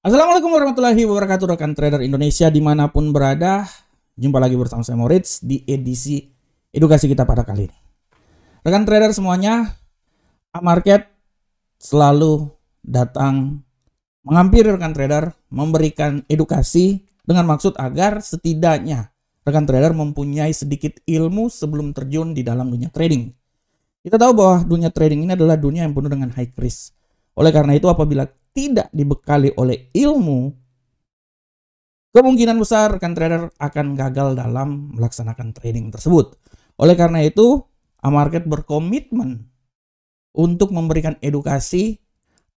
Assalamualaikum warahmatullahi wabarakatuh rekan trader Indonesia dimanapun berada Jumpa lagi bersama saya Moritz di edisi edukasi kita pada kali ini Rekan trader semuanya Market selalu datang menghampiri rekan trader Memberikan edukasi dengan maksud agar setidaknya rekan trader mempunyai sedikit ilmu sebelum terjun di dalam dunia trading kita tahu bahwa dunia trading ini adalah dunia yang penuh dengan high risk oleh karena itu apabila tidak dibekali oleh ilmu, kemungkinan besar rekan trader akan gagal dalam melaksanakan trading tersebut. Oleh karena itu, A-Market berkomitmen untuk memberikan edukasi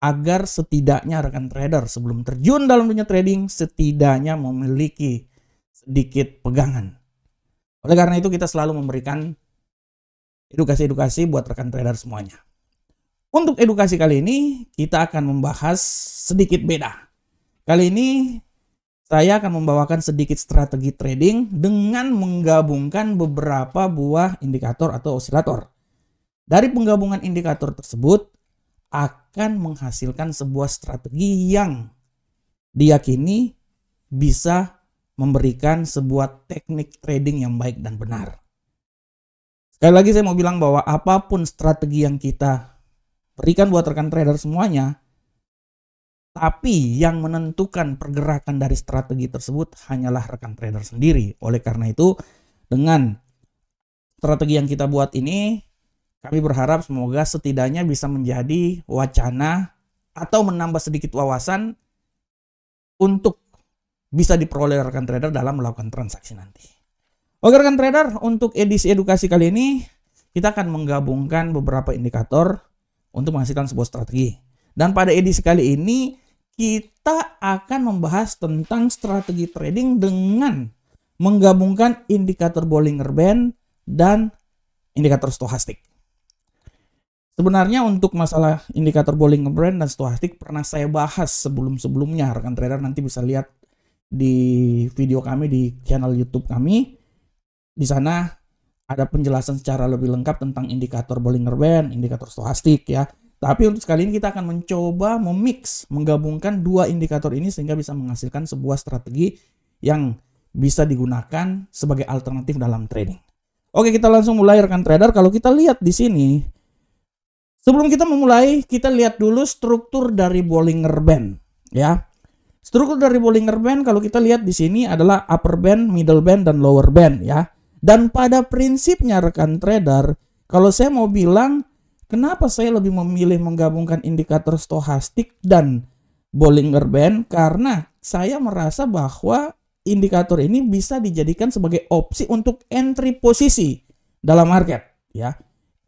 agar setidaknya rekan trader sebelum terjun dalam dunia trading setidaknya memiliki sedikit pegangan. Oleh karena itu kita selalu memberikan edukasi-edukasi buat rekan trader semuanya. Untuk edukasi kali ini, kita akan membahas sedikit beda. Kali ini, saya akan membawakan sedikit strategi trading dengan menggabungkan beberapa buah indikator atau osilator. Dari penggabungan indikator tersebut, akan menghasilkan sebuah strategi yang diyakini bisa memberikan sebuah teknik trading yang baik dan benar. Sekali lagi saya mau bilang bahwa apapun strategi yang kita berikan buat rekan trader semuanya. Tapi yang menentukan pergerakan dari strategi tersebut hanyalah rekan trader sendiri. Oleh karena itu, dengan strategi yang kita buat ini, kami berharap semoga setidaknya bisa menjadi wacana atau menambah sedikit wawasan untuk bisa diperoleh rekan trader dalam melakukan transaksi nanti. Oke rekan trader, untuk edisi edukasi kali ini kita akan menggabungkan beberapa indikator untuk menghasilkan sebuah strategi. Dan pada edisi kali ini kita akan membahas tentang strategi trading dengan menggabungkan indikator Bollinger Band dan indikator stochastic. Sebenarnya untuk masalah indikator Bollinger Band dan stochastic pernah saya bahas sebelum-sebelumnya. Rekan trader nanti bisa lihat di video kami di channel YouTube kami. Di sana ada penjelasan secara lebih lengkap tentang indikator Bollinger Band, indikator stochastik ya. Tapi untuk sekali ini kita akan mencoba memix, menggabungkan dua indikator ini sehingga bisa menghasilkan sebuah strategi yang bisa digunakan sebagai alternatif dalam trading. Oke, kita langsung mulai rekan trader. Kalau kita lihat di sini, sebelum kita memulai, kita lihat dulu struktur dari Bollinger Band, ya. Struktur dari Bollinger Band kalau kita lihat di sini adalah upper band, middle band dan lower band, ya. Dan pada prinsipnya rekan trader, kalau saya mau bilang kenapa saya lebih memilih menggabungkan indikator stochastic dan Bollinger Band karena saya merasa bahwa indikator ini bisa dijadikan sebagai opsi untuk entry posisi dalam market ya.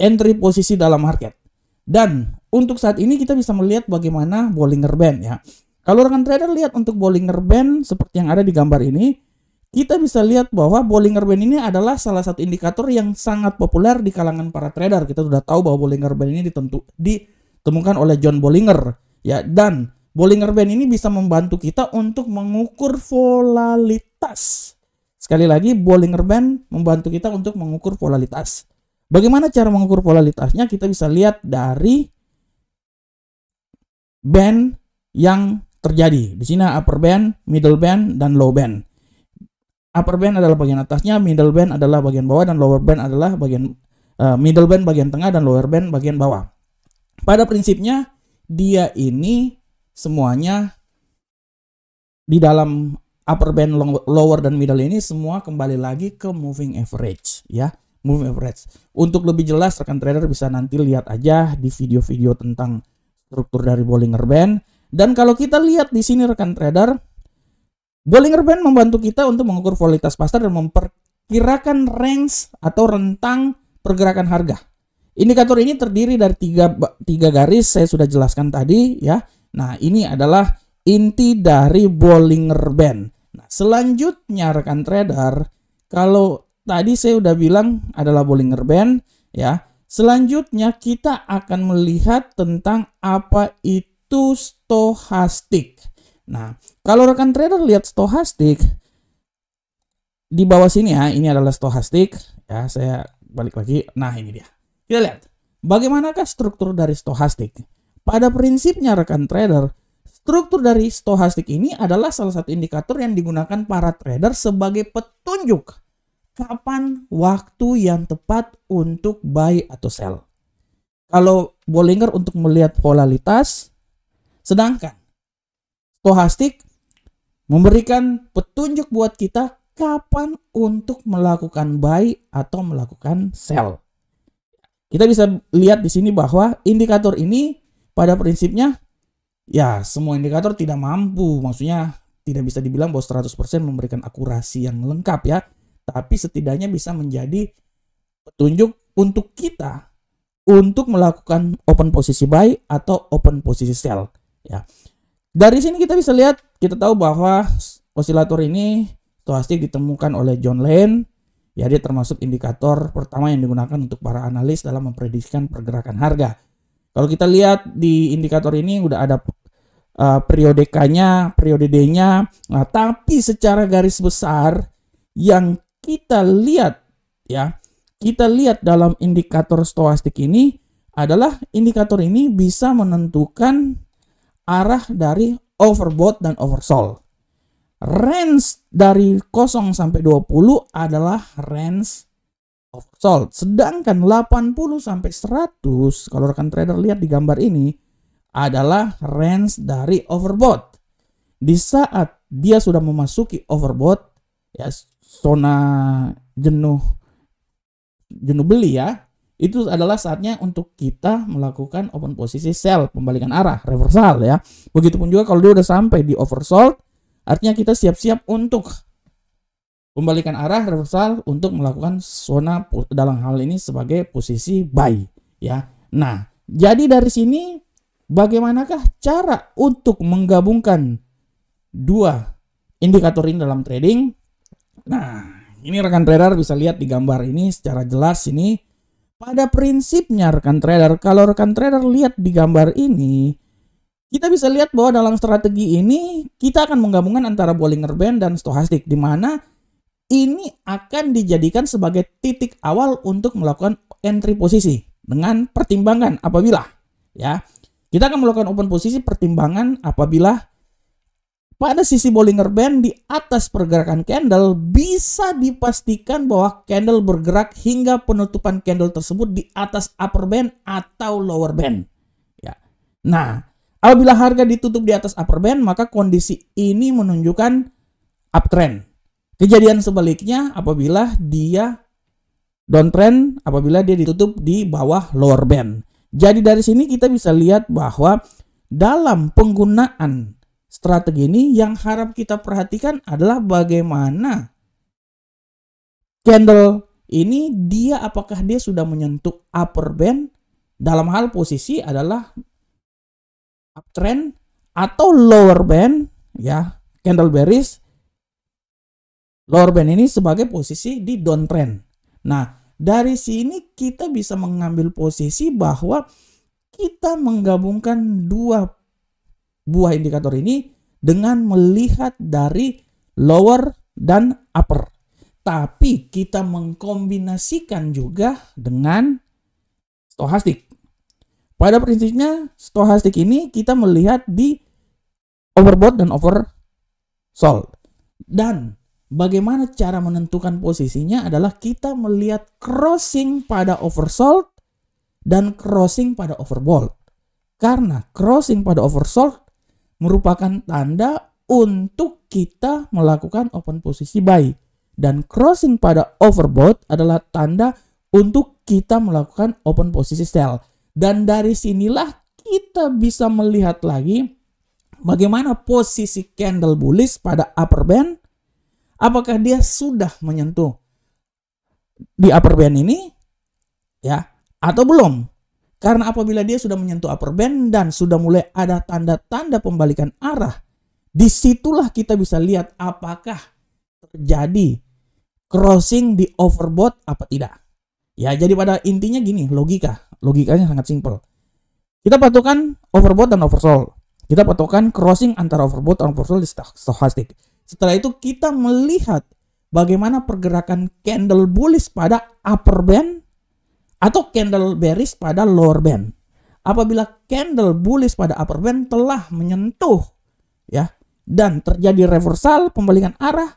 Entry posisi dalam market. Dan untuk saat ini kita bisa melihat bagaimana Bollinger Band ya. Kalau rekan trader lihat untuk Bollinger Band seperti yang ada di gambar ini, kita bisa lihat bahwa Bollinger Band ini adalah salah satu indikator yang sangat populer di kalangan para trader. Kita sudah tahu bahwa Bollinger Band ini ditentu, ditemukan oleh John Bollinger. ya Dan Bollinger Band ini bisa membantu kita untuk mengukur volatilitas. Sekali lagi, Bollinger Band membantu kita untuk mengukur volatilitas. Bagaimana cara mengukur volatilitasnya? Kita bisa lihat dari band yang terjadi. Di sini upper band, middle band, dan low band upper band adalah bagian atasnya, middle band adalah bagian bawah dan lower band adalah bagian uh, middle band bagian tengah dan lower band bagian bawah. Pada prinsipnya dia ini semuanya di dalam upper band lower dan middle ini semua kembali lagi ke moving average ya moving average untuk lebih jelas rekan trader bisa nanti lihat aja di video-video tentang struktur dari Bollinger Band dan kalau kita lihat di sini rekan trader Bollinger Band membantu kita untuk mengukur volatilitas pasar dan memperkirakan range atau rentang pergerakan harga. Indikator ini terdiri dari tiga, tiga garis, saya sudah jelaskan tadi ya. Nah ini adalah inti dari Bollinger Band. Nah selanjutnya rekan trader, kalau tadi saya sudah bilang adalah Bollinger Band ya. Selanjutnya kita akan melihat tentang apa itu stochastic. Nah, kalau rekan trader lihat stochastic di bawah sini ya, ini adalah stochastic ya, saya balik lagi. Nah, ini dia. Kita lihat bagaimanakah struktur dari stochastic. Pada prinsipnya rekan trader, struktur dari stochastic ini adalah salah satu indikator yang digunakan para trader sebagai petunjuk kapan waktu yang tepat untuk buy atau sell. Kalau Bollinger untuk melihat volatilitas sedangkan stochastic memberikan petunjuk buat kita kapan untuk melakukan buy atau melakukan sell. Kita bisa lihat di sini bahwa indikator ini pada prinsipnya ya semua indikator tidak mampu, maksudnya tidak bisa dibilang bahwa 100% memberikan akurasi yang lengkap ya, tapi setidaknya bisa menjadi petunjuk untuk kita untuk melakukan open posisi buy atau open posisi sell ya. Dari sini kita bisa lihat kita tahu bahwa osilator ini stochastic ditemukan oleh John Lane. Ya, dia termasuk indikator pertama yang digunakan untuk para analis dalam memprediksikan pergerakan harga. Kalau kita lihat di indikator ini udah ada uh, eh, periode K-nya, periode D-nya. Nah, tapi secara garis besar yang kita lihat ya, kita lihat dalam indikator stochastic ini adalah indikator ini bisa menentukan arah dari overbought dan oversold. Range dari 0 sampai 20 adalah range oversold. Sedangkan 80 sampai 100 kalau rekan trader lihat di gambar ini adalah range dari overbought. Di saat dia sudah memasuki overbought ya zona jenuh jenuh beli ya itu adalah saatnya untuk kita melakukan open posisi sell pembalikan arah reversal ya begitupun juga kalau dia udah sampai di oversold artinya kita siap-siap untuk pembalikan arah reversal untuk melakukan zona dalam hal ini sebagai posisi buy ya nah jadi dari sini bagaimanakah cara untuk menggabungkan dua indikator ini dalam trading nah ini rekan trader bisa lihat di gambar ini secara jelas ini pada prinsipnya rekan trader, kalau rekan trader lihat di gambar ini, kita bisa lihat bahwa dalam strategi ini kita akan menggabungkan antara Bollinger Band dan Stochastic di mana ini akan dijadikan sebagai titik awal untuk melakukan entry posisi dengan pertimbangan apabila ya kita akan melakukan open posisi pertimbangan apabila pada sisi Bollinger Band di atas pergerakan candle bisa dipastikan bahwa candle bergerak hingga penutupan candle tersebut di atas upper band atau lower band. Ya. Nah, apabila harga ditutup di atas upper band, maka kondisi ini menunjukkan uptrend. Kejadian sebaliknya apabila dia downtrend apabila dia ditutup di bawah lower band. Jadi dari sini kita bisa lihat bahwa dalam penggunaan strategi ini yang harap kita perhatikan adalah bagaimana candle ini dia apakah dia sudah menyentuh upper band dalam hal posisi adalah uptrend atau lower band ya candle bearish lower band ini sebagai posisi di downtrend. Nah, dari sini kita bisa mengambil posisi bahwa kita menggabungkan dua buah indikator ini dengan melihat dari lower dan upper. Tapi kita mengkombinasikan juga dengan stochastic. Pada prinsipnya stochastic ini kita melihat di overbought dan oversold. Dan bagaimana cara menentukan posisinya adalah kita melihat crossing pada oversold dan crossing pada overbought. Karena crossing pada oversold merupakan tanda untuk kita melakukan open posisi buy dan crossing pada overbought adalah tanda untuk kita melakukan open posisi sell. Dan dari sinilah kita bisa melihat lagi bagaimana posisi candle bullish pada upper band. Apakah dia sudah menyentuh di upper band ini ya atau belum? Karena apabila dia sudah menyentuh upper band dan sudah mulai ada tanda-tanda pembalikan arah, disitulah kita bisa lihat apakah terjadi crossing di overbought apa tidak. Ya, jadi pada intinya gini, logika. Logikanya sangat simpel. Kita patokan overbought dan oversold. Kita patokan crossing antara overbought dan oversold di stochastic. Setelah itu kita melihat bagaimana pergerakan candle bullish pada upper band atau candle bearish pada lower band. Apabila candle bullish pada upper band telah menyentuh ya dan terjadi reversal pembalikan arah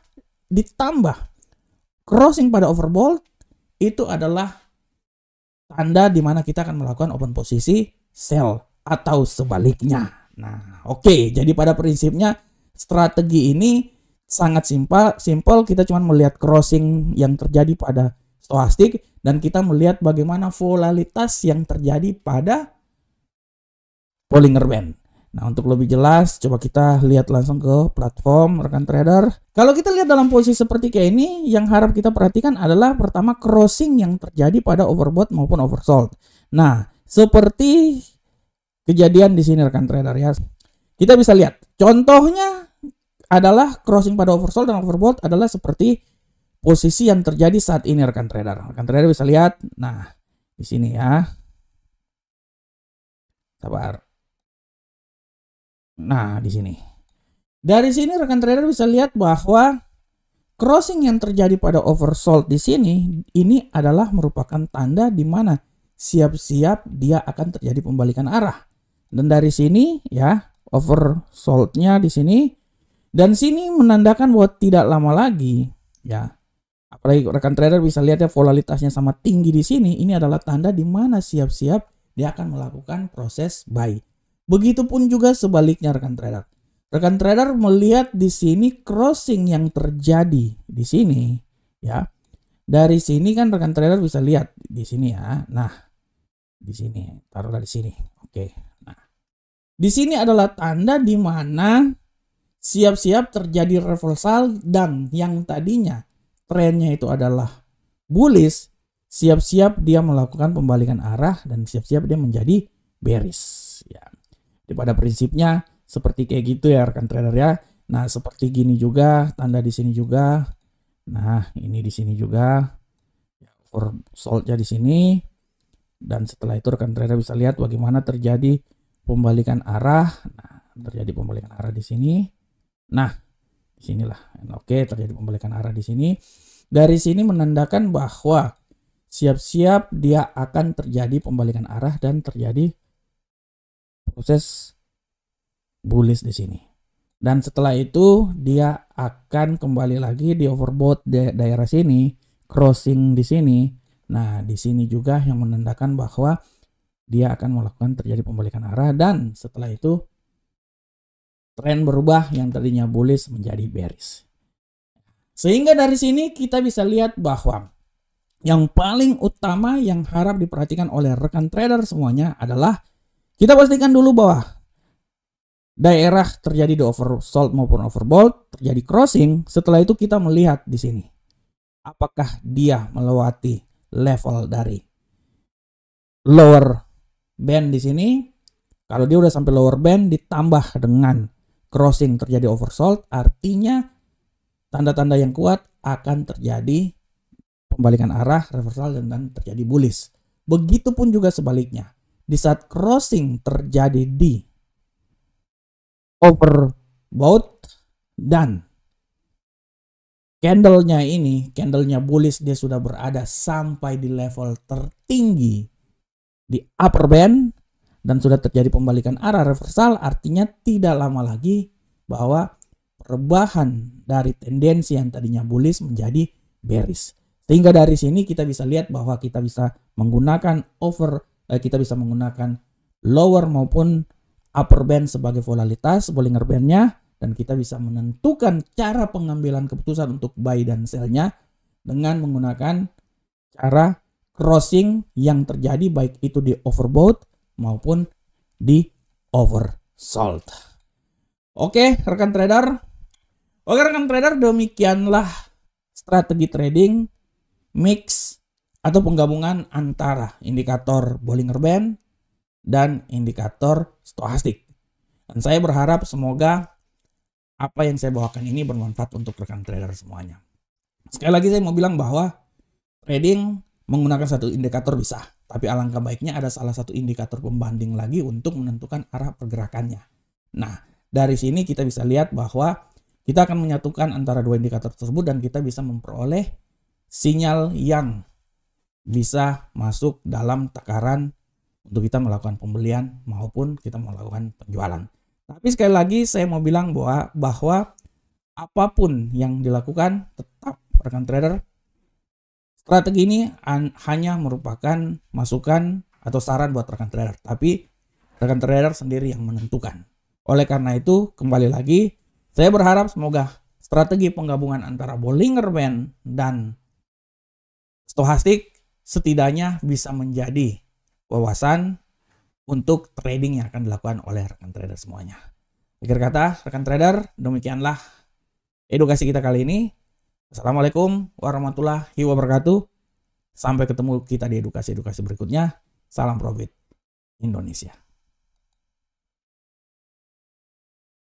ditambah crossing pada overbought itu adalah tanda di mana kita akan melakukan open posisi sell atau sebaliknya. Nah, oke, okay. jadi pada prinsipnya strategi ini sangat simpel, simpel kita cuma melihat crossing yang terjadi pada stochastic dan kita melihat bagaimana volatilitas yang terjadi pada Bollinger Band. Nah, untuk lebih jelas, coba kita lihat langsung ke platform rekan trader. Kalau kita lihat dalam posisi seperti kayak ini, yang harap kita perhatikan adalah pertama crossing yang terjadi pada overbought maupun oversold. Nah, seperti kejadian di sini rekan trader ya. Kita bisa lihat, contohnya adalah crossing pada oversold dan overbought adalah seperti posisi yang terjadi saat ini rekan trader. Rekan trader bisa lihat, nah di sini ya. Sabar. Nah, di sini. Dari sini rekan trader bisa lihat bahwa crossing yang terjadi pada oversold di sini ini adalah merupakan tanda di mana siap-siap dia akan terjadi pembalikan arah. Dan dari sini ya, oversoldnya di sini dan sini menandakan bahwa tidak lama lagi ya Apalagi rekan trader bisa lihat ya volatilitasnya sama tinggi di sini, ini adalah tanda di mana siap-siap dia akan melakukan proses buy. Begitupun juga sebaliknya rekan trader. Rekan trader melihat di sini crossing yang terjadi di sini ya. Dari sini kan rekan trader bisa lihat di sini ya. Nah, di sini taruhlah di sini. Oke. Nah, di sini adalah tanda di mana siap-siap terjadi reversal dan yang tadinya trennya itu adalah bullish, siap-siap dia melakukan pembalikan arah dan siap-siap dia menjadi bearish. Ya. Jadi pada prinsipnya seperti kayak gitu ya rekan trader ya. Nah seperti gini juga, tanda di sini juga. Nah ini di sini juga. Oversoldnya di sini. Dan setelah itu rekan trader bisa lihat bagaimana terjadi pembalikan arah. Nah terjadi pembalikan arah di sini. Nah sinilah. Oke, terjadi pembalikan arah di sini. Dari sini menandakan bahwa siap-siap dia akan terjadi pembalikan arah dan terjadi proses bullish di sini. Dan setelah itu dia akan kembali lagi di overbought di daerah sini, crossing di sini. Nah, di sini juga yang menandakan bahwa dia akan melakukan terjadi pembalikan arah dan setelah itu Tren berubah yang tadinya bullish menjadi bearish. Sehingga dari sini kita bisa lihat bahwa yang paling utama yang harap diperhatikan oleh rekan trader semuanya adalah kita pastikan dulu bahwa daerah terjadi di oversold maupun overbought, terjadi crossing, setelah itu kita melihat di sini apakah dia melewati level dari lower band di sini. Kalau dia udah sampai lower band ditambah dengan crossing terjadi oversold artinya tanda-tanda yang kuat akan terjadi pembalikan arah, reversal dan, dan terjadi bullish. Begitupun juga sebaliknya. Di saat crossing terjadi di overbought dan candlenya ini, candlenya bullish dia sudah berada sampai di level tertinggi di upper band dan sudah terjadi pembalikan arah reversal artinya tidak lama lagi bahwa perubahan dari tendensi yang tadinya bullish menjadi bearish. Sehingga dari sini kita bisa lihat bahwa kita bisa menggunakan over eh, kita bisa menggunakan lower maupun upper band sebagai volatilitas Bollinger Band-nya dan kita bisa menentukan cara pengambilan keputusan untuk buy dan sell-nya dengan menggunakan cara crossing yang terjadi baik itu di overbought maupun di oversold. Oke, rekan trader. Oke, rekan trader, demikianlah strategi trading mix atau penggabungan antara indikator Bollinger Band dan indikator stochastic. Dan saya berharap semoga apa yang saya bawakan ini bermanfaat untuk rekan trader semuanya. Sekali lagi saya mau bilang bahwa trading menggunakan satu indikator bisa. Tapi alangkah baiknya ada salah satu indikator pembanding lagi untuk menentukan arah pergerakannya. Nah, dari sini kita bisa lihat bahwa kita akan menyatukan antara dua indikator tersebut dan kita bisa memperoleh sinyal yang bisa masuk dalam takaran untuk kita melakukan pembelian maupun kita melakukan penjualan. Tapi sekali lagi saya mau bilang bahwa, bahwa apapun yang dilakukan tetap rekan trader Strategi ini hanya merupakan masukan atau saran buat rekan trader, tapi rekan trader sendiri yang menentukan. Oleh karena itu, kembali lagi, saya berharap semoga strategi penggabungan antara Bollinger Band dan Stochastic setidaknya bisa menjadi wawasan untuk trading yang akan dilakukan oleh rekan trader semuanya. Akhir kata, rekan trader, demikianlah edukasi kita kali ini. Assalamualaikum warahmatullahi wabarakatuh. Sampai ketemu kita di edukasi-edukasi berikutnya. Salam profit Indonesia.